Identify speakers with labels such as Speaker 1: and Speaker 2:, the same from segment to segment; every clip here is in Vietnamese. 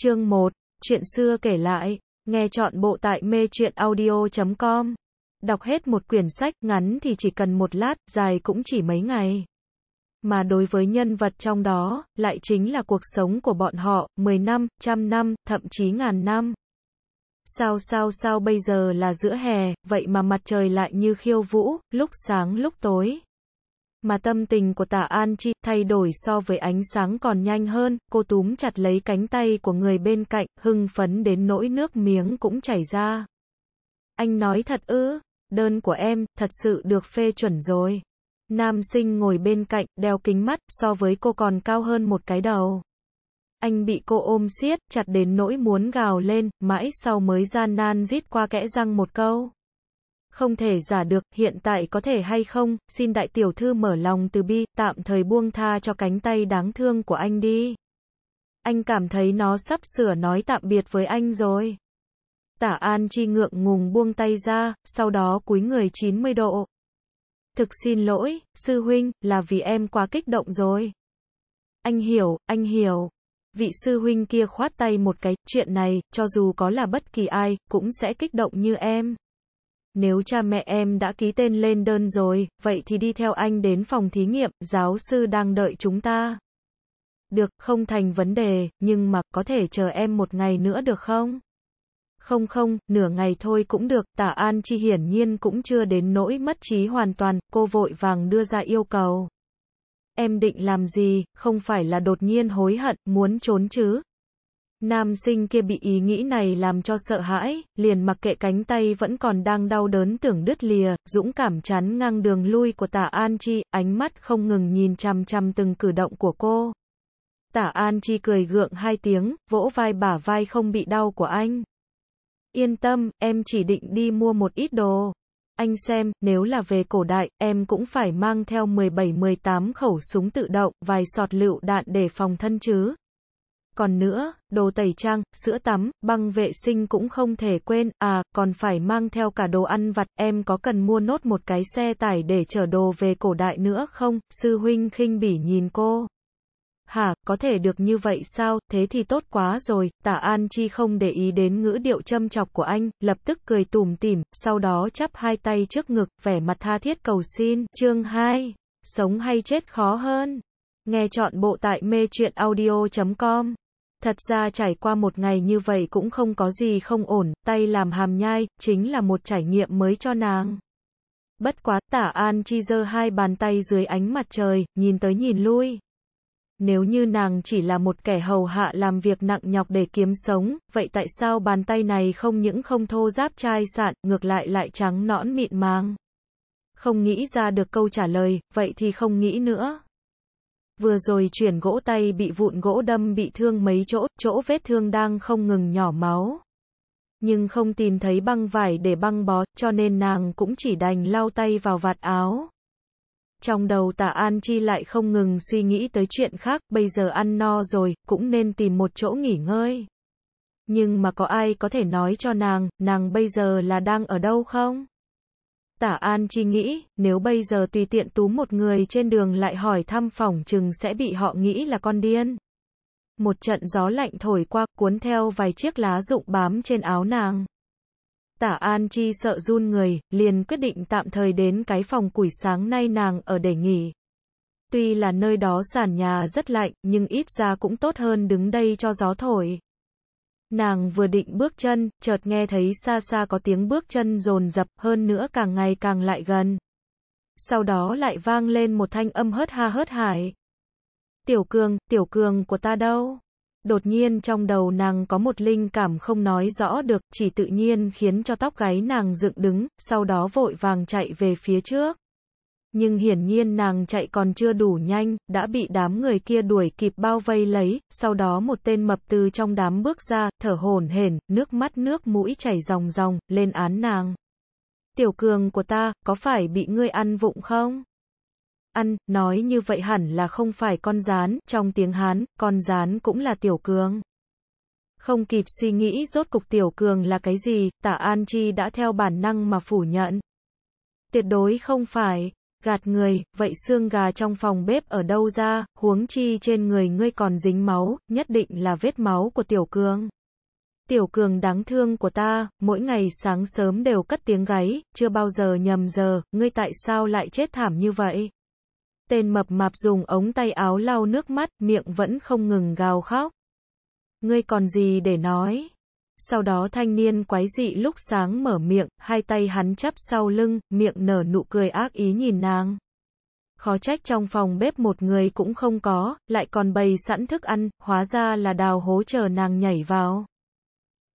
Speaker 1: Chương 1. Chuyện xưa kể lại. Nghe chọn bộ tại mê chuyện audio.com. Đọc hết một quyển sách ngắn thì chỉ cần một lát, dài cũng chỉ mấy ngày. Mà đối với nhân vật trong đó, lại chính là cuộc sống của bọn họ, 10 năm, trăm năm, thậm chí ngàn năm. Sao sao sao bây giờ là giữa hè, vậy mà mặt trời lại như khiêu vũ, lúc sáng lúc tối. Mà tâm tình của Tạ An Chi thay đổi so với ánh sáng còn nhanh hơn, cô túm chặt lấy cánh tay của người bên cạnh, hưng phấn đến nỗi nước miếng cũng chảy ra. Anh nói thật ư, đơn của em, thật sự được phê chuẩn rồi. Nam sinh ngồi bên cạnh, đeo kính mắt, so với cô còn cao hơn một cái đầu. Anh bị cô ôm siết, chặt đến nỗi muốn gào lên, mãi sau mới gian nan rít qua kẽ răng một câu không thể giả được, hiện tại có thể hay không, xin đại tiểu thư mở lòng từ bi, tạm thời buông tha cho cánh tay đáng thương của anh đi. Anh cảm thấy nó sắp sửa nói tạm biệt với anh rồi. Tả An Chi ngượng ngùng buông tay ra, sau đó cúi người 90 độ. Thực xin lỗi, sư huynh, là vì em quá kích động rồi. Anh hiểu, anh hiểu. Vị sư huynh kia khoát tay một cái, chuyện này, cho dù có là bất kỳ ai, cũng sẽ kích động như em nếu cha mẹ em đã ký tên lên đơn rồi, vậy thì đi theo anh đến phòng thí nghiệm, giáo sư đang đợi chúng ta. Được, không thành vấn đề, nhưng mà có thể chờ em một ngày nữa được không? Không không, nửa ngày thôi cũng được, tả An Chi hiển nhiên cũng chưa đến nỗi mất trí hoàn toàn, cô vội vàng đưa ra yêu cầu. Em định làm gì, không phải là đột nhiên hối hận, muốn trốn chứ, Nam sinh kia bị ý nghĩ này làm cho sợ hãi, liền mặc kệ cánh tay vẫn còn đang đau đớn tưởng đứt lìa, dũng cảm chắn ngang đường lui của tả An Chi, ánh mắt không ngừng nhìn chăm chăm từng cử động của cô. Tả An Chi cười gượng hai tiếng, vỗ vai bả vai không bị đau của anh. Yên tâm, em chỉ định đi mua một ít đồ. Anh xem, nếu là về cổ đại, em cũng phải mang theo 17-18 khẩu súng tự động, vài sọt lựu đạn để phòng thân chứ. Còn nữa, đồ tẩy trang, sữa tắm, băng vệ sinh cũng không thể quên, à, còn phải mang theo cả đồ ăn vặt, em có cần mua nốt một cái xe tải để chở đồ về cổ đại nữa không? Sư huynh khinh bỉ nhìn cô. Hả, có thể được như vậy sao, thế thì tốt quá rồi, tả An Chi không để ý đến ngữ điệu châm chọc của anh, lập tức cười tùm tỉm, sau đó chắp hai tay trước ngực, vẻ mặt tha thiết cầu xin, chương 2, sống hay chết khó hơn. Nghe chọn bộ tại mê chuyện audio.com Thật ra trải qua một ngày như vậy cũng không có gì không ổn, tay làm hàm nhai, chính là một trải nghiệm mới cho nàng. Bất quá, tả an chi dơ hai bàn tay dưới ánh mặt trời, nhìn tới nhìn lui. Nếu như nàng chỉ là một kẻ hầu hạ làm việc nặng nhọc để kiếm sống, vậy tại sao bàn tay này không những không thô giáp chai sạn, ngược lại lại trắng nõn mịn màng? Không nghĩ ra được câu trả lời, vậy thì không nghĩ nữa. Vừa rồi chuyển gỗ tay bị vụn gỗ đâm bị thương mấy chỗ, chỗ vết thương đang không ngừng nhỏ máu. Nhưng không tìm thấy băng vải để băng bó, cho nên nàng cũng chỉ đành lau tay vào vạt áo. Trong đầu tạ An Chi lại không ngừng suy nghĩ tới chuyện khác, bây giờ ăn no rồi, cũng nên tìm một chỗ nghỉ ngơi. Nhưng mà có ai có thể nói cho nàng, nàng bây giờ là đang ở đâu không? Tả An chi nghĩ, nếu bây giờ tùy tiện tú một người trên đường lại hỏi thăm phòng chừng sẽ bị họ nghĩ là con điên. Một trận gió lạnh thổi qua, cuốn theo vài chiếc lá rụng bám trên áo nàng. Tả An Chi sợ run người, liền quyết định tạm thời đến cái phòng củi sáng nay nàng ở để nghỉ. Tuy là nơi đó sàn nhà rất lạnh, nhưng ít ra cũng tốt hơn đứng đây cho gió thổi. Nàng vừa định bước chân, chợt nghe thấy xa xa có tiếng bước chân rồn rập, hơn nữa càng ngày càng lại gần. Sau đó lại vang lên một thanh âm hớt ha hớt hải. Tiểu cường, tiểu cường của ta đâu? Đột nhiên trong đầu nàng có một linh cảm không nói rõ được, chỉ tự nhiên khiến cho tóc gáy nàng dựng đứng, sau đó vội vàng chạy về phía trước nhưng hiển nhiên nàng chạy còn chưa đủ nhanh, đã bị đám người kia đuổi kịp bao vây lấy, sau đó một tên mập từ trong đám bước ra, thở hổn hển, nước mắt nước mũi chảy ròng ròng, lên án nàng. Tiểu cường của ta, có phải bị ngươi ăn vụng không? Ăn, nói như vậy hẳn là không phải con rán, trong tiếng Hán, con rán cũng là tiểu cường. Không kịp suy nghĩ rốt cục tiểu cường là cái gì, tạ An Chi đã theo bản năng mà phủ nhận. Tuyệt đối không phải. Gạt người, vậy xương gà trong phòng bếp ở đâu ra, huống chi trên người ngươi còn dính máu, nhất định là vết máu của Tiểu Cường. Tiểu Cường đáng thương của ta, mỗi ngày sáng sớm đều cất tiếng gáy, chưa bao giờ nhầm giờ, ngươi tại sao lại chết thảm như vậy? Tên mập mạp dùng ống tay áo lau nước mắt, miệng vẫn không ngừng gào khóc. Ngươi còn gì để nói? Sau đó thanh niên quái dị lúc sáng mở miệng, hai tay hắn chắp sau lưng, miệng nở nụ cười ác ý nhìn nàng. Khó trách trong phòng bếp một người cũng không có, lại còn bày sẵn thức ăn, hóa ra là đào hố chờ nàng nhảy vào.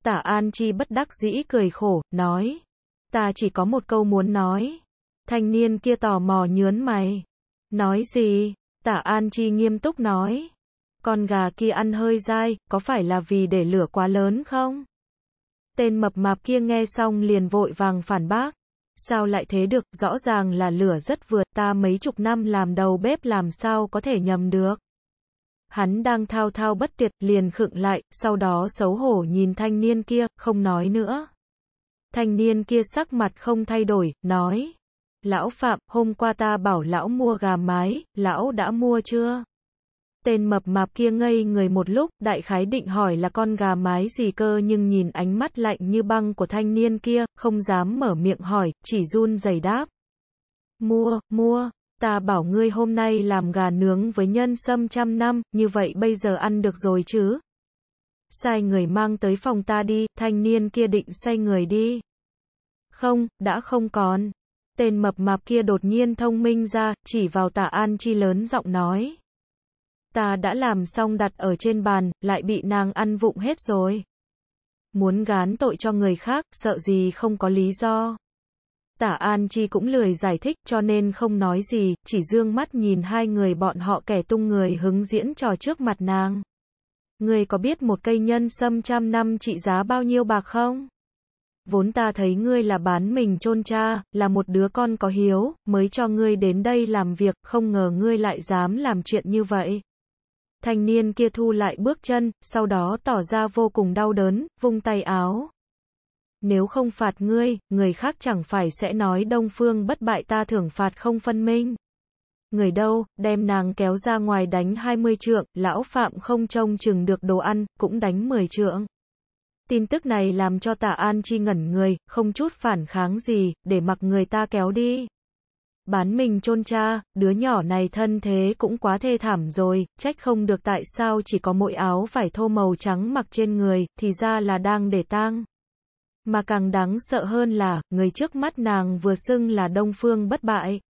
Speaker 1: Tả An Chi bất đắc dĩ cười khổ, nói. Ta chỉ có một câu muốn nói. Thanh niên kia tò mò nhướn mày. Nói gì? Tả An Chi nghiêm túc nói. Con gà kia ăn hơi dai, có phải là vì để lửa quá lớn không? Tên mập mạp kia nghe xong liền vội vàng phản bác. Sao lại thế được, rõ ràng là lửa rất vừa. ta mấy chục năm làm đầu bếp làm sao có thể nhầm được. Hắn đang thao thao bất tiệt, liền khựng lại, sau đó xấu hổ nhìn thanh niên kia, không nói nữa. Thanh niên kia sắc mặt không thay đổi, nói. Lão Phạm, hôm qua ta bảo lão mua gà mái, lão đã mua chưa? Tên mập mạp kia ngây người một lúc, đại khái định hỏi là con gà mái gì cơ nhưng nhìn ánh mắt lạnh như băng của thanh niên kia, không dám mở miệng hỏi, chỉ run giày đáp. Mua, mua, ta bảo ngươi hôm nay làm gà nướng với nhân sâm trăm năm, như vậy bây giờ ăn được rồi chứ? Sai người mang tới phòng ta đi, thanh niên kia định sai người đi. Không, đã không còn. Tên mập mạp kia đột nhiên thông minh ra, chỉ vào tạ An Chi lớn giọng nói ta đã làm xong đặt ở trên bàn, lại bị nàng ăn vụng hết rồi. Muốn gán tội cho người khác, sợ gì không có lý do. Tả An Chi cũng lười giải thích cho nên không nói gì, chỉ dương mắt nhìn hai người bọn họ kẻ tung người hứng diễn trò trước mặt nàng. ngươi có biết một cây nhân sâm trăm năm trị giá bao nhiêu bạc không? Vốn ta thấy ngươi là bán mình chôn cha, là một đứa con có hiếu, mới cho ngươi đến đây làm việc, không ngờ ngươi lại dám làm chuyện như vậy. Thanh niên kia thu lại bước chân, sau đó tỏ ra vô cùng đau đớn, vung tay áo. Nếu không phạt ngươi, người khác chẳng phải sẽ nói Đông Phương bất bại ta thưởng phạt không phân minh. Người đâu, đem nàng kéo ra ngoài đánh 20 trượng, lão Phạm không trông chừng được đồ ăn, cũng đánh 10 trượng. Tin tức này làm cho tạ An Chi ngẩn người, không chút phản kháng gì, để mặc người ta kéo đi. Bán mình chôn cha, đứa nhỏ này thân thế cũng quá thê thảm rồi, trách không được tại sao chỉ có mỗi áo phải thô màu trắng mặc trên người, thì ra là đang để tang. Mà càng đáng sợ hơn là, người trước mắt nàng vừa xưng là Đông Phương bất bại.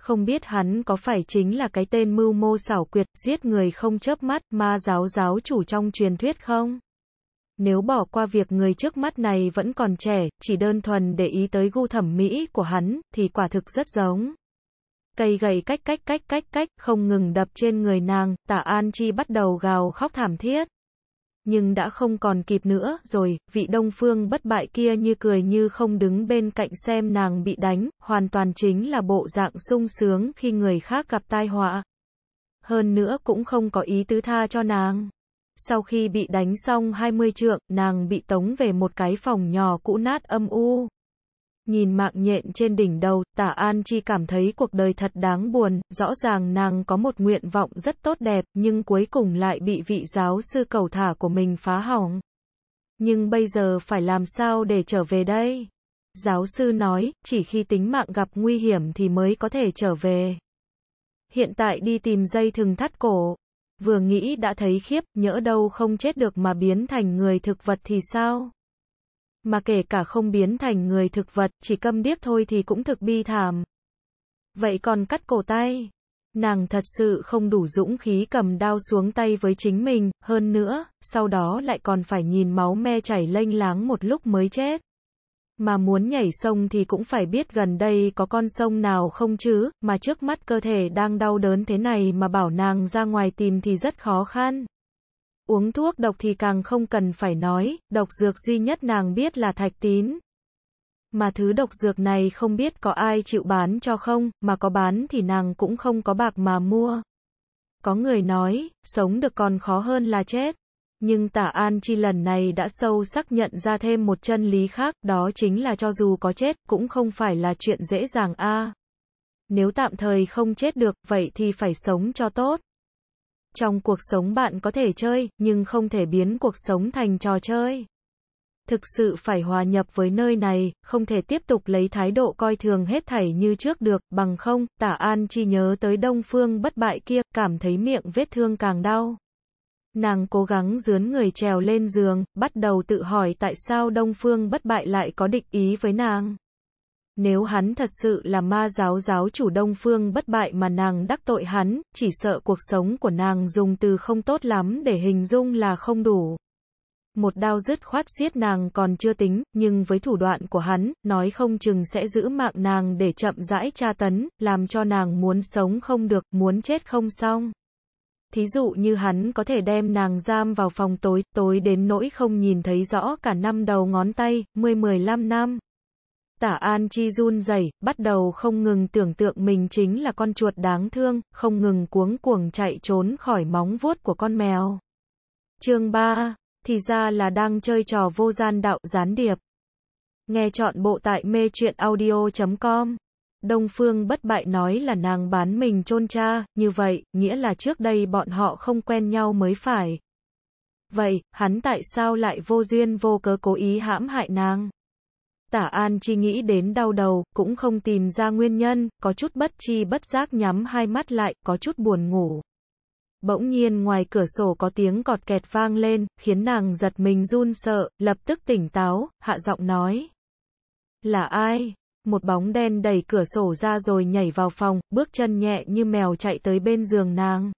Speaker 1: Không biết hắn có phải chính là cái tên mưu mô xảo quyệt, giết người không chớp mắt, ma giáo giáo chủ trong truyền thuyết không? nếu bỏ qua việc người trước mắt này vẫn còn trẻ, chỉ đơn thuần để ý tới gu thẩm mỹ của hắn, thì quả thực rất giống. Cây gậy cách cách cách cách cách, không ngừng đập trên người nàng, tả An Chi bắt đầu gào khóc thảm thiết. Nhưng đã không còn kịp nữa, rồi, vị đông phương bất bại kia như cười như không đứng bên cạnh xem nàng bị đánh, hoàn toàn chính là bộ dạng sung sướng khi người khác gặp tai họa. Hơn nữa cũng không có ý tứ tha cho nàng sau khi bị đánh xong 20 trượng, nàng bị tống về một cái phòng nhỏ cũ nát âm u. Nhìn mạng nhện trên đỉnh đầu, tả An Chi cảm thấy cuộc đời thật đáng buồn, rõ ràng nàng có một nguyện vọng rất tốt đẹp, nhưng cuối cùng lại bị vị giáo sư cầu thả của mình phá hỏng. Nhưng bây giờ phải làm sao để trở về đây? Giáo sư nói, chỉ khi tính mạng gặp nguy hiểm thì mới có thể trở về. Hiện tại đi tìm dây thừng thắt cổ, vừa nghĩ đã thấy khiếp, nhỡ đâu không chết được mà biến thành người thực vật thì sao? Mà kể cả không biến thành người thực vật, chỉ câm điếc thôi thì cũng thực bi thảm. Vậy còn cắt cổ tay? Nàng thật sự không đủ dũng khí cầm đao xuống tay với chính mình, hơn nữa, sau đó lại còn phải nhìn máu me chảy lênh láng một lúc mới chết mà muốn nhảy sông thì cũng phải biết gần đây có con sông nào không chứ, mà trước mắt cơ thể đang đau đớn thế này mà bảo nàng ra ngoài tìm thì rất khó khăn. Uống thuốc độc thì càng không cần phải nói, độc dược duy nhất nàng biết là thạch tín. Mà thứ độc dược này không biết có ai chịu bán cho không, mà có bán thì nàng cũng không có bạc mà mua. Có người nói, sống được còn khó hơn là chết. Nhưng Tả An Chi lần này đã sâu sắc nhận ra thêm một chân lý khác, đó chính là cho dù có chết, cũng không phải là chuyện dễ dàng a. À, nếu tạm thời không chết được, vậy thì phải sống cho tốt. Trong cuộc sống bạn có thể chơi, nhưng không thể biến cuộc sống thành trò chơi. Thực sự phải hòa nhập với nơi này, không thể tiếp tục lấy thái độ coi thường hết thảy như trước được, bằng không, tả an chi nhớ tới đông phương bất bại kia, cảm thấy miệng vết thương càng đau. Nàng cố gắng dướn người trèo lên giường, bắt đầu tự hỏi tại sao Đông Phương bất bại lại có định ý với nàng. Nếu hắn thật sự là ma giáo giáo chủ Đông Phương bất bại mà nàng đắc tội hắn, chỉ sợ cuộc sống của nàng dùng từ không tốt lắm để hình dung là không đủ. Một đao dứt khoát giết nàng còn chưa tính, nhưng với thủ đoạn của hắn, nói không chừng sẽ giữ mạng nàng để chậm rãi tra tấn, làm cho nàng muốn sống không được, muốn chết không xong thí dụ như hắn có thể đem nàng giam vào phòng tối, tối đến nỗi không nhìn thấy rõ cả năm đầu ngón tay, 10-15 năm. Tả An Chi run rẩy, bắt đầu không ngừng tưởng tượng mình chính là con chuột đáng thương, không ngừng cuống cuồng chạy trốn khỏi móng vuốt của con mèo. Chương 3, thì ra là đang chơi trò vô gian đạo gián điệp. Nghe chọn bộ tại mê truyện audio.com Đông Phương bất bại nói là nàng bán mình chôn cha, như vậy, nghĩa là trước đây bọn họ không quen nhau mới phải. Vậy, hắn tại sao lại vô duyên vô cớ cố ý hãm hại nàng? Tả An chi nghĩ đến đau đầu, cũng không tìm ra nguyên nhân, có chút bất chi bất giác nhắm hai mắt lại, có chút buồn ngủ. Bỗng nhiên ngoài cửa sổ có tiếng cọt kẹt vang lên, khiến nàng giật mình run sợ, lập tức tỉnh táo, hạ giọng nói. Là ai? một bóng đen đẩy cửa sổ ra rồi nhảy vào phòng, bước chân nhẹ như mèo chạy tới bên giường nàng.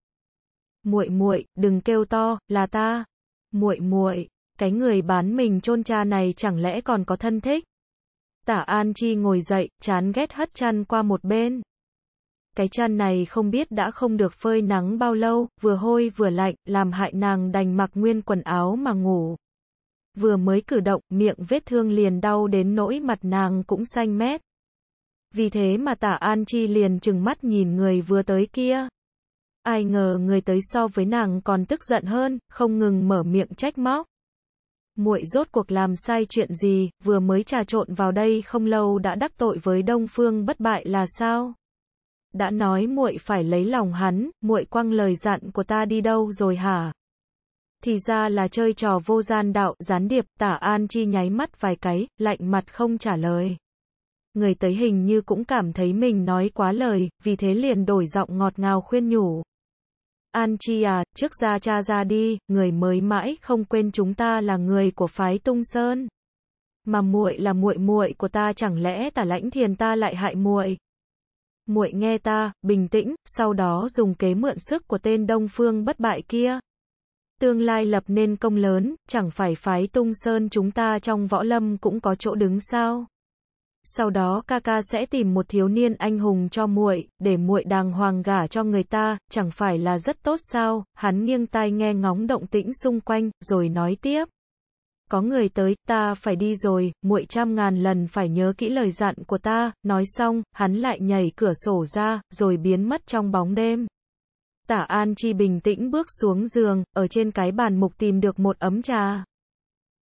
Speaker 1: Muội muội, đừng kêu to, là ta. Muội muội, cái người bán mình chôn cha này chẳng lẽ còn có thân thích? Tả An Chi ngồi dậy, chán ghét hất chăn qua một bên. Cái chăn này không biết đã không được phơi nắng bao lâu, vừa hôi vừa lạnh, làm hại nàng đành mặc nguyên quần áo mà ngủ vừa mới cử động, miệng vết thương liền đau đến nỗi mặt nàng cũng xanh mét. Vì thế mà tả An Chi liền trừng mắt nhìn người vừa tới kia. Ai ngờ người tới so với nàng còn tức giận hơn, không ngừng mở miệng trách móc. Muội rốt cuộc làm sai chuyện gì, vừa mới trà trộn vào đây không lâu đã đắc tội với Đông Phương bất bại là sao? Đã nói muội phải lấy lòng hắn, muội quăng lời dặn của ta đi đâu rồi hả? thì ra là chơi trò vô gian đạo, gián điệp, tả an chi nháy mắt vài cái, lạnh mặt không trả lời. Người tới hình như cũng cảm thấy mình nói quá lời, vì thế liền đổi giọng ngọt ngào khuyên nhủ. An chi à, trước ra cha ra đi, người mới mãi không quên chúng ta là người của phái tung sơn. Mà muội là muội muội của ta chẳng lẽ tả lãnh thiền ta lại hại muội muội nghe ta, bình tĩnh, sau đó dùng kế mượn sức của tên Đông Phương bất bại kia tương lai lập nên công lớn, chẳng phải phái tung sơn chúng ta trong võ lâm cũng có chỗ đứng sao. Sau đó ca ca sẽ tìm một thiếu niên anh hùng cho muội, để muội đàng hoàng gả cho người ta, chẳng phải là rất tốt sao? Hắn nghiêng tai nghe ngóng động tĩnh xung quanh, rồi nói tiếp. Có người tới, ta phải đi rồi, muội trăm ngàn lần phải nhớ kỹ lời dặn của ta, nói xong, hắn lại nhảy cửa sổ ra, rồi biến mất trong bóng đêm. Tả An Chi bình tĩnh bước xuống giường, ở trên cái bàn mục tìm được một ấm trà.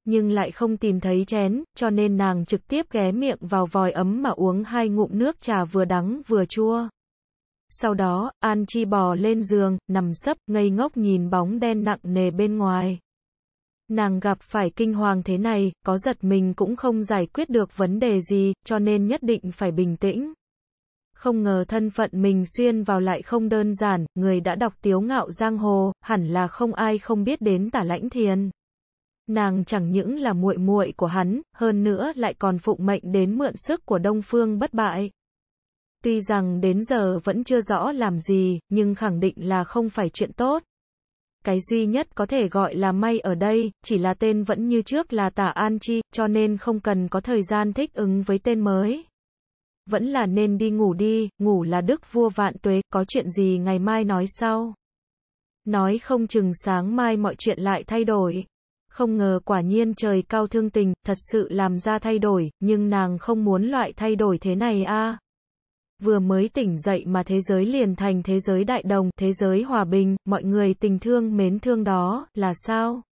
Speaker 1: Nhưng lại không tìm thấy chén, cho nên nàng trực tiếp ghé miệng vào vòi ấm mà uống hai ngụm nước trà vừa đắng vừa chua. Sau đó, An Chi bò lên giường, nằm sấp, ngây ngốc nhìn bóng đen nặng nề bên ngoài. Nàng gặp phải kinh hoàng thế này, có giật mình cũng không giải quyết được vấn đề gì, cho nên nhất định phải bình tĩnh không ngờ thân phận mình xuyên vào lại không đơn giản, người đã đọc tiếu ngạo giang hồ, hẳn là không ai không biết đến tả lãnh thiền. Nàng chẳng những là muội muội của hắn, hơn nữa lại còn phụ mệnh đến mượn sức của Đông Phương bất bại. Tuy rằng đến giờ vẫn chưa rõ làm gì, nhưng khẳng định là không phải chuyện tốt. Cái duy nhất có thể gọi là may ở đây, chỉ là tên vẫn như trước là tả An Chi, cho nên không cần có thời gian thích ứng với tên mới vẫn là nên đi ngủ đi, ngủ là đức vua vạn tuế, có chuyện gì ngày mai nói sau. Nói không chừng sáng mai mọi chuyện lại thay đổi. Không ngờ quả nhiên trời cao thương tình, thật sự làm ra thay đổi, nhưng nàng không muốn loại thay đổi thế này a. À. Vừa mới tỉnh dậy mà thế giới liền thành thế giới đại đồng, thế giới hòa bình, mọi người tình thương mến thương đó, là sao?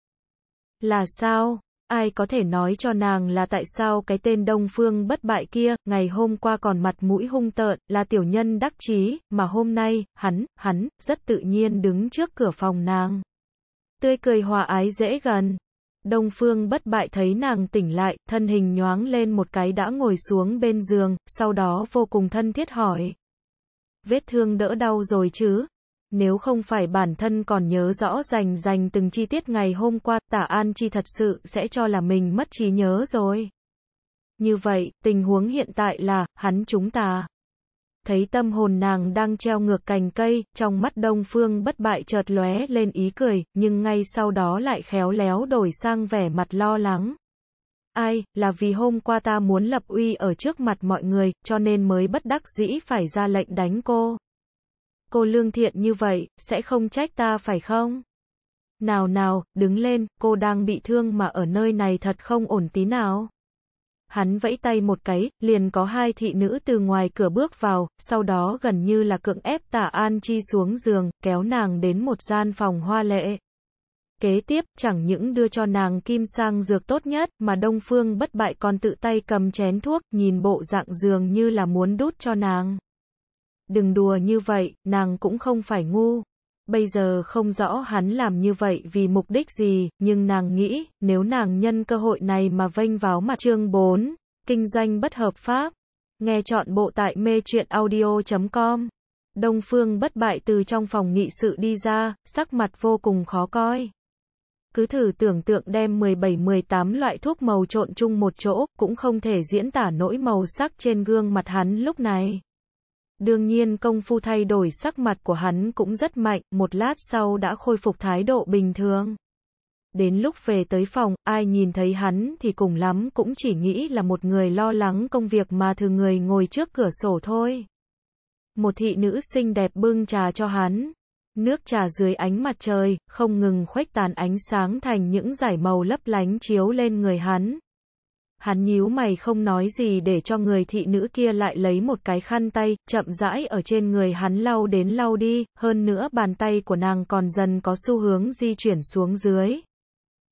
Speaker 1: Là sao? ai có thể nói cho nàng là tại sao cái tên Đông Phương bất bại kia, ngày hôm qua còn mặt mũi hung tợn, là tiểu nhân đắc chí, mà hôm nay, hắn, hắn, rất tự nhiên đứng trước cửa phòng nàng. Tươi cười hòa ái dễ gần. Đông Phương bất bại thấy nàng tỉnh lại, thân hình nhoáng lên một cái đã ngồi xuống bên giường, sau đó vô cùng thân thiết hỏi. Vết thương đỡ đau rồi chứ? Nếu không phải bản thân còn nhớ rõ rành rành từng chi tiết ngày hôm qua, tả An Chi thật sự sẽ cho là mình mất trí nhớ rồi. Như vậy, tình huống hiện tại là, hắn chúng ta. Thấy tâm hồn nàng đang treo ngược cành cây, trong mắt đông phương bất bại chợt lóe lên ý cười, nhưng ngay sau đó lại khéo léo đổi sang vẻ mặt lo lắng. Ai, là vì hôm qua ta muốn lập uy ở trước mặt mọi người, cho nên mới bất đắc dĩ phải ra lệnh đánh cô cô lương thiện như vậy, sẽ không trách ta phải không? Nào nào, đứng lên, cô đang bị thương mà ở nơi này thật không ổn tí nào. Hắn vẫy tay một cái, liền có hai thị nữ từ ngoài cửa bước vào, sau đó gần như là cưỡng ép tả An Chi xuống giường, kéo nàng đến một gian phòng hoa lệ. Kế tiếp, chẳng những đưa cho nàng kim sang dược tốt nhất, mà Đông Phương bất bại còn tự tay cầm chén thuốc, nhìn bộ dạng giường như là muốn đút cho nàng đừng đùa như vậy, nàng cũng không phải ngu. Bây giờ không rõ hắn làm như vậy vì mục đích gì, nhưng nàng nghĩ, nếu nàng nhân cơ hội này mà vênh vào mặt chương 4, kinh doanh bất hợp pháp. Nghe chọn bộ tại mê truyện audio.com. Đông Phương bất bại từ trong phòng nghị sự đi ra, sắc mặt vô cùng khó coi. Cứ thử tưởng tượng đem 17-18 loại thuốc màu trộn chung một chỗ, cũng không thể diễn tả nỗi màu sắc trên gương mặt hắn lúc này. Đương nhiên công phu thay đổi sắc mặt của hắn cũng rất mạnh, một lát sau đã khôi phục thái độ bình thường. Đến lúc về tới phòng, ai nhìn thấy hắn thì cùng lắm cũng chỉ nghĩ là một người lo lắng công việc mà thường người ngồi trước cửa sổ thôi. Một thị nữ xinh đẹp bưng trà cho hắn. Nước trà dưới ánh mặt trời, không ngừng khuếch tán ánh sáng thành những dải màu lấp lánh chiếu lên người hắn, hắn nhíu mày không nói gì để cho người thị nữ kia lại lấy một cái khăn tay, chậm rãi ở trên người hắn lau đến lau đi, hơn nữa bàn tay của nàng còn dần có xu hướng di chuyển xuống dưới.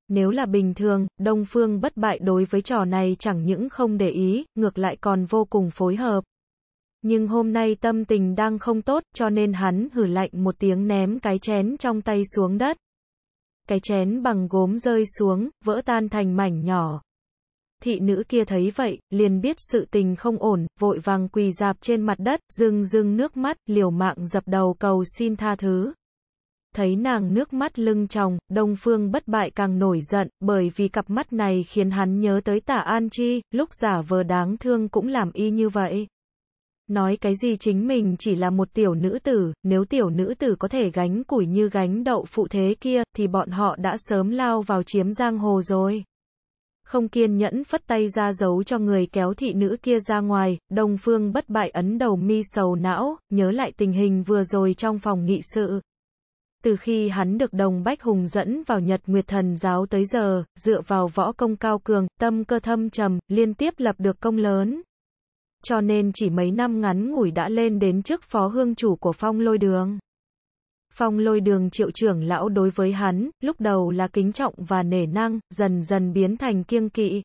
Speaker 1: Nếu là bình thường, Đông Phương bất bại đối với trò này chẳng những không để ý, ngược lại còn vô cùng phối hợp. Nhưng hôm nay tâm tình đang không tốt, cho nên hắn hử lạnh một tiếng ném cái chén trong tay xuống đất. Cái chén bằng gốm rơi xuống, vỡ tan thành mảnh nhỏ, thị nữ kia thấy vậy, liền biết sự tình không ổn, vội vàng quỳ dạp trên mặt đất, rưng rưng nước mắt, liều mạng dập đầu cầu xin tha thứ. Thấy nàng nước mắt lưng tròng, Đông Phương bất bại càng nổi giận, bởi vì cặp mắt này khiến hắn nhớ tới tả An Chi, lúc giả vờ đáng thương cũng làm y như vậy. Nói cái gì chính mình chỉ là một tiểu nữ tử, nếu tiểu nữ tử có thể gánh củi như gánh đậu phụ thế kia, thì bọn họ đã sớm lao vào chiếm giang hồ rồi không kiên nhẫn phất tay ra giấu cho người kéo thị nữ kia ra ngoài, Đông Phương bất bại ấn đầu mi sầu não, nhớ lại tình hình vừa rồi trong phòng nghị sự. Từ khi hắn được đồng Bách Hùng dẫn vào Nhật Nguyệt Thần Giáo tới giờ, dựa vào võ công cao cường, tâm cơ thâm trầm, liên tiếp lập được công lớn. Cho nên chỉ mấy năm ngắn ngủi đã lên đến chức phó hương chủ của phong lôi đường. Phong lôi đường triệu trưởng lão đối với hắn, lúc đầu là kính trọng và nể năng, dần dần biến thành kiêng kỵ.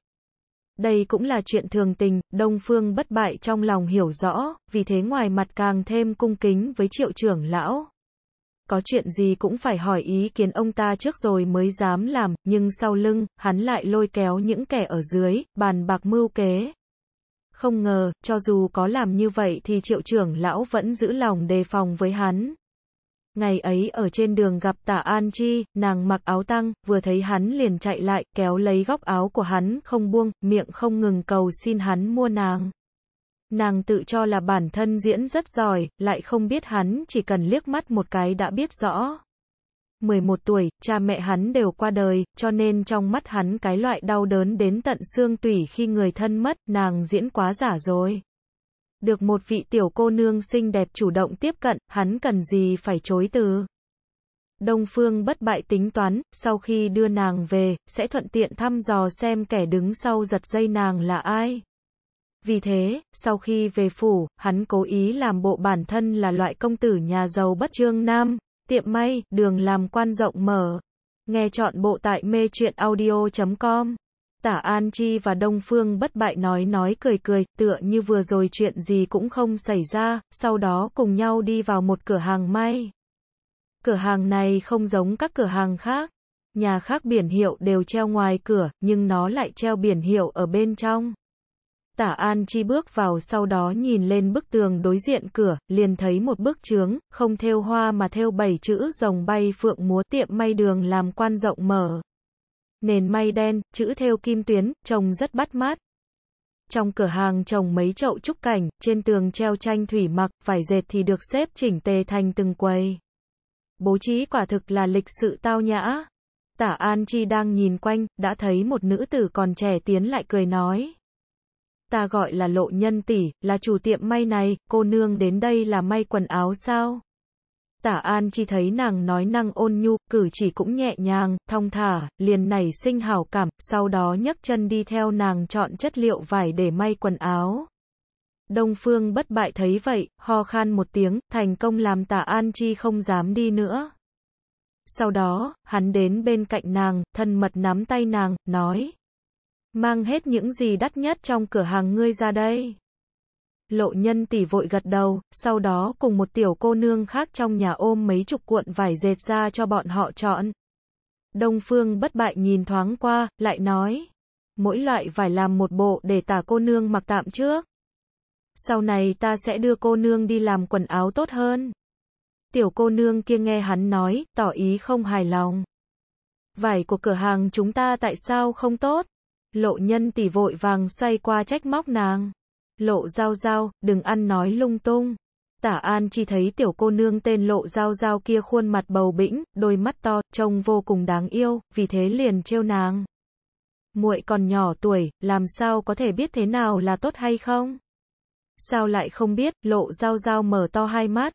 Speaker 1: Đây cũng là chuyện thường tình, Đông Phương bất bại trong lòng hiểu rõ, vì thế ngoài mặt càng thêm cung kính với triệu trưởng lão. Có chuyện gì cũng phải hỏi ý kiến ông ta trước rồi mới dám làm, nhưng sau lưng, hắn lại lôi kéo những kẻ ở dưới, bàn bạc mưu kế. Không ngờ, cho dù có làm như vậy thì triệu trưởng lão vẫn giữ lòng đề phòng với hắn. Ngày ấy ở trên đường gặp tả An Chi, nàng mặc áo tăng, vừa thấy hắn liền chạy lại, kéo lấy góc áo của hắn, không buông, miệng không ngừng cầu xin hắn mua nàng. Nàng tự cho là bản thân diễn rất giỏi, lại không biết hắn chỉ cần liếc mắt một cái đã biết rõ. 11 tuổi, cha mẹ hắn đều qua đời, cho nên trong mắt hắn cái loại đau đớn đến tận xương tủy khi người thân mất, nàng diễn quá giả rồi được một vị tiểu cô nương xinh đẹp chủ động tiếp cận, hắn cần gì phải chối từ. Đông Phương bất bại tính toán, sau khi đưa nàng về, sẽ thuận tiện thăm dò xem kẻ đứng sau giật dây nàng là ai. Vì thế, sau khi về phủ, hắn cố ý làm bộ bản thân là loại công tử nhà giàu bất trương nam, tiệm may, đường làm quan rộng mở. Nghe chọn bộ tại mê chuyện audio.com Tả An Chi và Đông Phương bất bại nói nói cười cười, tựa như vừa rồi chuyện gì cũng không xảy ra, sau đó cùng nhau đi vào một cửa hàng may. Cửa hàng này không giống các cửa hàng khác. Nhà khác biển hiệu đều treo ngoài cửa, nhưng nó lại treo biển hiệu ở bên trong. Tả An Chi bước vào sau đó nhìn lên bức tường đối diện cửa, liền thấy một bức chướng, không thêu hoa mà thêu bảy chữ rồng bay phượng múa tiệm may đường làm quan rộng mở nền may đen, chữ thêu kim tuyến, trông rất bắt mắt. Trong cửa hàng trồng mấy chậu trúc cảnh, trên tường treo tranh thủy mặc, vải dệt thì được xếp chỉnh tề thành từng quầy. Bố trí quả thực là lịch sự tao nhã. Tả An Chi đang nhìn quanh, đã thấy một nữ tử còn trẻ tiến lại cười nói. Ta gọi là lộ nhân tỷ, là chủ tiệm may này, cô nương đến đây là may quần áo sao? Tả An Chi thấy nàng nói năng ôn nhu, cử chỉ cũng nhẹ nhàng, thong thả, liền nảy sinh hảo cảm, sau đó nhấc chân đi theo nàng chọn chất liệu vải để may quần áo. Đông Phương bất bại thấy vậy, ho khan một tiếng, thành công làm tả An Chi không dám đi nữa. Sau đó, hắn đến bên cạnh nàng, thân mật nắm tay nàng, nói. Mang hết những gì đắt nhất trong cửa hàng ngươi ra đây. Lộ nhân tỷ vội gật đầu, sau đó cùng một tiểu cô nương khác trong nhà ôm mấy chục cuộn vải dệt ra cho bọn họ chọn. Đông Phương bất bại nhìn thoáng qua, lại nói. Mỗi loại vải làm một bộ để tả cô nương mặc tạm trước. Sau này ta sẽ đưa cô nương đi làm quần áo tốt hơn. Tiểu cô nương kia nghe hắn nói, tỏ ý không hài lòng. Vải của cửa hàng chúng ta tại sao không tốt? Lộ nhân tỷ vội vàng xoay qua trách móc nàng. Lộ Giao Giao, đừng ăn nói lung tung. Tả An chỉ thấy tiểu cô nương tên Lộ Giao Giao kia khuôn mặt bầu bĩnh, đôi mắt to, trông vô cùng đáng yêu, vì thế liền trêu nàng. Muội còn nhỏ tuổi, làm sao có thể biết thế nào là tốt hay không? Sao lại không biết, Lộ Giao Giao mở to hai mắt.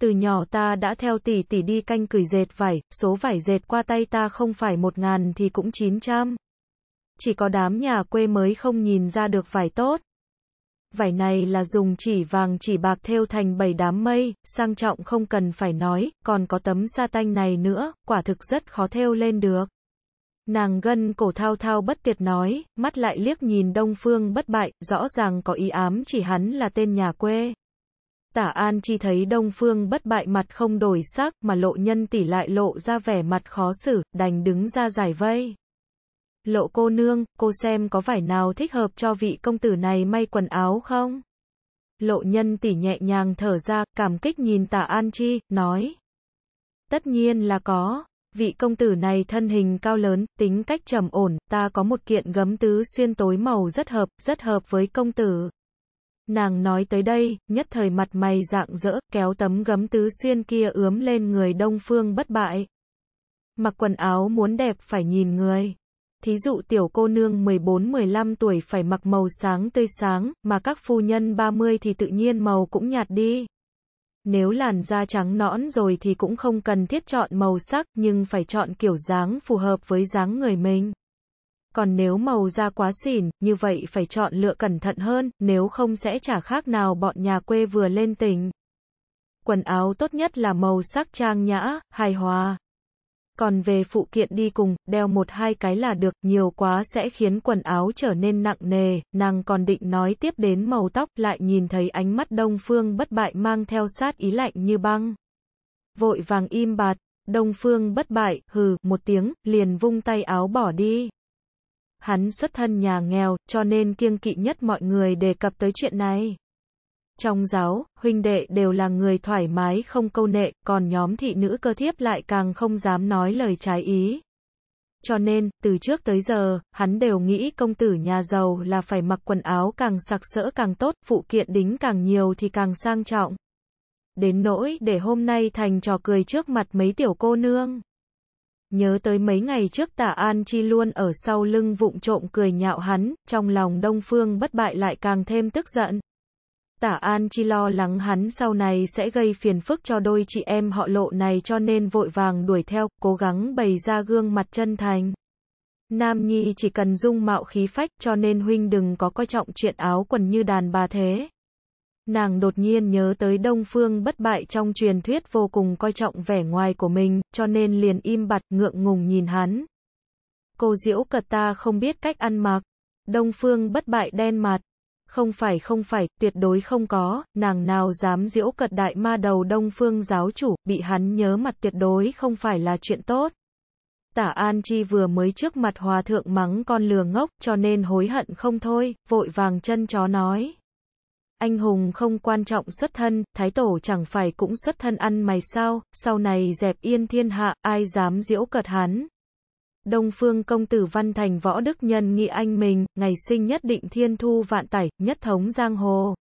Speaker 1: Từ nhỏ ta đã theo tỷ tỷ đi canh cửi dệt vải, số vải dệt qua tay ta không phải một ngàn thì cũng chín trăm. Chỉ có đám nhà quê mới không nhìn ra được vải tốt vải này là dùng chỉ vàng chỉ bạc thêu thành bảy đám mây, sang trọng không cần phải nói, còn có tấm sa tanh này nữa, quả thực rất khó thêu lên được. Nàng gân cổ thao thao bất tiệt nói, mắt lại liếc nhìn đông phương bất bại, rõ ràng có ý ám chỉ hắn là tên nhà quê. Tả An chi thấy đông phương bất bại mặt không đổi sắc mà lộ nhân tỷ lại lộ ra vẻ mặt khó xử, đành đứng ra giải vây. Lộ cô nương, cô xem có vải nào thích hợp cho vị công tử này may quần áo không? Lộ nhân tỉ nhẹ nhàng thở ra, cảm kích nhìn tả An Chi, nói. Tất nhiên là có, vị công tử này thân hình cao lớn, tính cách trầm ổn, ta có một kiện gấm tứ xuyên tối màu rất hợp, rất hợp với công tử. Nàng nói tới đây, nhất thời mặt mày dạng dỡ, kéo tấm gấm tứ xuyên kia ướm lên người đông phương bất bại. Mặc quần áo muốn đẹp phải nhìn người thí dụ tiểu cô nương 14-15 tuổi phải mặc màu sáng tươi sáng, mà các phu nhân 30 thì tự nhiên màu cũng nhạt đi. Nếu làn da trắng nõn rồi thì cũng không cần thiết chọn màu sắc, nhưng phải chọn kiểu dáng phù hợp với dáng người mình. Còn nếu màu da quá xỉn, như vậy phải chọn lựa cẩn thận hơn, nếu không sẽ chả khác nào bọn nhà quê vừa lên tỉnh. Quần áo tốt nhất là màu sắc trang nhã, hài hòa. Còn về phụ kiện đi cùng, đeo một hai cái là được, nhiều quá sẽ khiến quần áo trở nên nặng nề, nàng còn định nói tiếp đến màu tóc, lại nhìn thấy ánh mắt Đông Phương bất bại mang theo sát ý lạnh như băng. Vội vàng im bạt, Đông Phương bất bại, hừ, một tiếng, liền vung tay áo bỏ đi. Hắn xuất thân nhà nghèo, cho nên kiêng kỵ nhất mọi người đề cập tới chuyện này trong giáo, huynh đệ đều là người thoải mái không câu nệ, còn nhóm thị nữ cơ thiếp lại càng không dám nói lời trái ý. Cho nên, từ trước tới giờ, hắn đều nghĩ công tử nhà giàu là phải mặc quần áo càng sặc sỡ càng tốt, phụ kiện đính càng nhiều thì càng sang trọng. Đến nỗi để hôm nay thành trò cười trước mặt mấy tiểu cô nương. Nhớ tới mấy ngày trước tả An Chi luôn ở sau lưng vụng trộm cười nhạo hắn, trong lòng Đông Phương bất bại lại càng thêm tức giận. Tả An Chi lo lắng hắn sau này sẽ gây phiền phức cho đôi chị em họ lộ này cho nên vội vàng đuổi theo, cố gắng bày ra gương mặt chân thành. Nam Nhi chỉ cần dung mạo khí phách cho nên huynh đừng có coi trọng chuyện áo quần như đàn bà thế. Nàng đột nhiên nhớ tới Đông Phương bất bại trong truyền thuyết vô cùng coi trọng vẻ ngoài của mình, cho nên liền im bặt ngượng ngùng nhìn hắn. Cô diễu cật ta không biết cách ăn mặc. Đông Phương bất bại đen mặt, không phải không phải, tuyệt đối không có, nàng nào dám diễu cật đại ma đầu đông phương giáo chủ, bị hắn nhớ mặt tuyệt đối không phải là chuyện tốt. Tả An Chi vừa mới trước mặt hòa thượng mắng con lừa ngốc, cho nên hối hận không thôi, vội vàng chân chó nói. Anh hùng không quan trọng xuất thân, thái tổ chẳng phải cũng xuất thân ăn mày sao, sau này dẹp yên thiên hạ, ai dám diễu cật hắn, Đông Phương công tử Văn Thành Võ Đức Nhân nghị anh mình, ngày sinh nhất định thiên thu vạn tải, nhất thống giang hồ.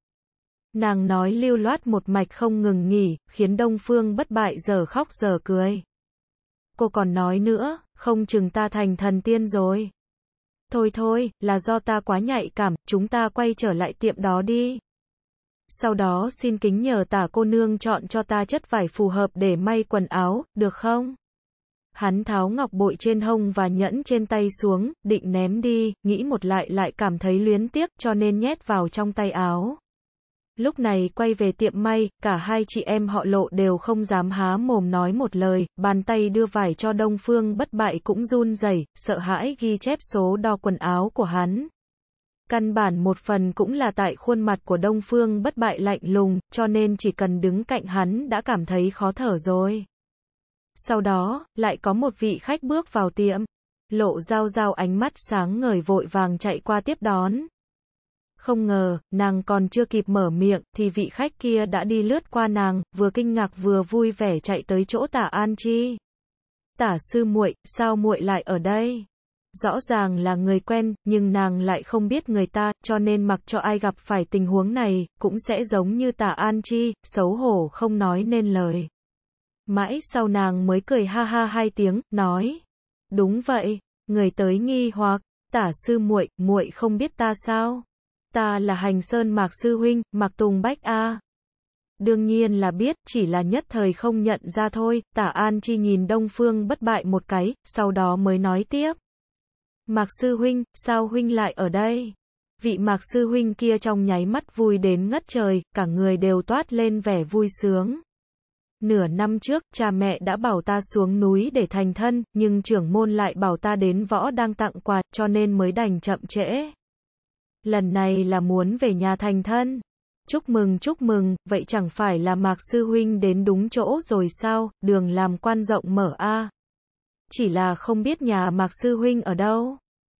Speaker 1: Nàng nói lưu loát một mạch không ngừng nghỉ, khiến Đông Phương bất bại giờ khóc giờ cười. Cô còn nói nữa, không chừng ta thành thần tiên rồi. Thôi thôi, là do ta quá nhạy cảm, chúng ta quay trở lại tiệm đó đi. Sau đó xin kính nhờ tả cô nương chọn cho ta chất vải phù hợp để may quần áo, được không? Hắn tháo ngọc bội trên hông và nhẫn trên tay xuống, định ném đi, nghĩ một lại lại cảm thấy luyến tiếc cho nên nhét vào trong tay áo. Lúc này quay về tiệm may, cả hai chị em họ lộ đều không dám há mồm nói một lời, bàn tay đưa vải cho đông phương bất bại cũng run rẩy sợ hãi ghi chép số đo quần áo của hắn. Căn bản một phần cũng là tại khuôn mặt của đông phương bất bại lạnh lùng, cho nên chỉ cần đứng cạnh hắn đã cảm thấy khó thở rồi. Sau đó, lại có một vị khách bước vào tiệm. Lộ giao giao ánh mắt sáng ngời vội vàng chạy qua tiếp đón. Không ngờ, nàng còn chưa kịp mở miệng, thì vị khách kia đã đi lướt qua nàng, vừa kinh ngạc vừa vui vẻ chạy tới chỗ tả An Chi. Tả sư muội, sao muội lại ở đây? Rõ ràng là người quen, nhưng nàng lại không biết người ta, cho nên mặc cho ai gặp phải tình huống này, cũng sẽ giống như tả An Chi, xấu hổ không nói nên lời. Mãi sau nàng mới cười ha ha hai tiếng, nói. Đúng vậy, người tới nghi hoặc, tả sư muội, muội không biết ta sao? Ta là hành sơn mạc sư huynh, mạc tùng bách a. Đương nhiên là biết, chỉ là nhất thời không nhận ra thôi, tả an chi nhìn đông phương bất bại một cái, sau đó mới nói tiếp. Mạc sư huynh, sao huynh lại ở đây? Vị mạc sư huynh kia trong nháy mắt vui đến ngất trời, cả người đều toát lên vẻ vui sướng. Nửa năm trước, cha mẹ đã bảo ta xuống núi để thành thân, nhưng trưởng môn lại bảo ta đến võ đang tặng quà, cho nên mới đành chậm trễ. Lần này là muốn về nhà thành thân. Chúc mừng chúc mừng, vậy chẳng phải là Mạc Sư Huynh đến đúng chỗ rồi sao, đường làm quan rộng mở a Chỉ là không biết nhà Mạc Sư Huynh ở đâu.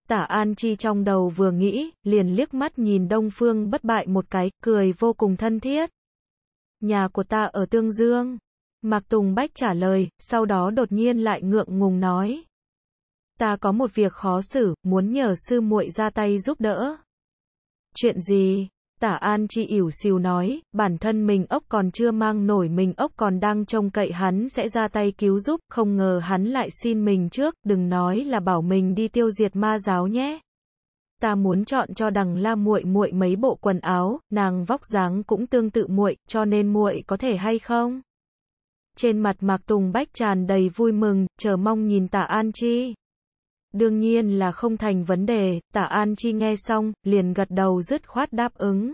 Speaker 1: Tả An Chi trong đầu vừa nghĩ, liền liếc mắt nhìn Đông Phương bất bại một cái, cười vô cùng thân thiết. Nhà của ta ở Tương Dương. Mạc Tùng Bách trả lời, sau đó đột nhiên lại ngượng ngùng nói. Ta có một việc khó xử, muốn nhờ sư muội ra tay giúp đỡ. Chuyện gì? Tả An Chi ỉu xìu nói, bản thân mình ốc còn chưa mang nổi mình ốc còn đang trông cậy hắn sẽ ra tay cứu giúp, không ngờ hắn lại xin mình trước, đừng nói là bảo mình đi tiêu diệt ma giáo nhé. Ta muốn chọn cho đằng la muội muội mấy bộ quần áo, nàng vóc dáng cũng tương tự muội, cho nên muội có thể hay không? trên mặt Mạc Tùng Bách tràn đầy vui mừng, chờ mong nhìn Tạ An Chi. Đương nhiên là không thành vấn đề, Tạ An Chi nghe xong, liền gật đầu dứt khoát đáp ứng.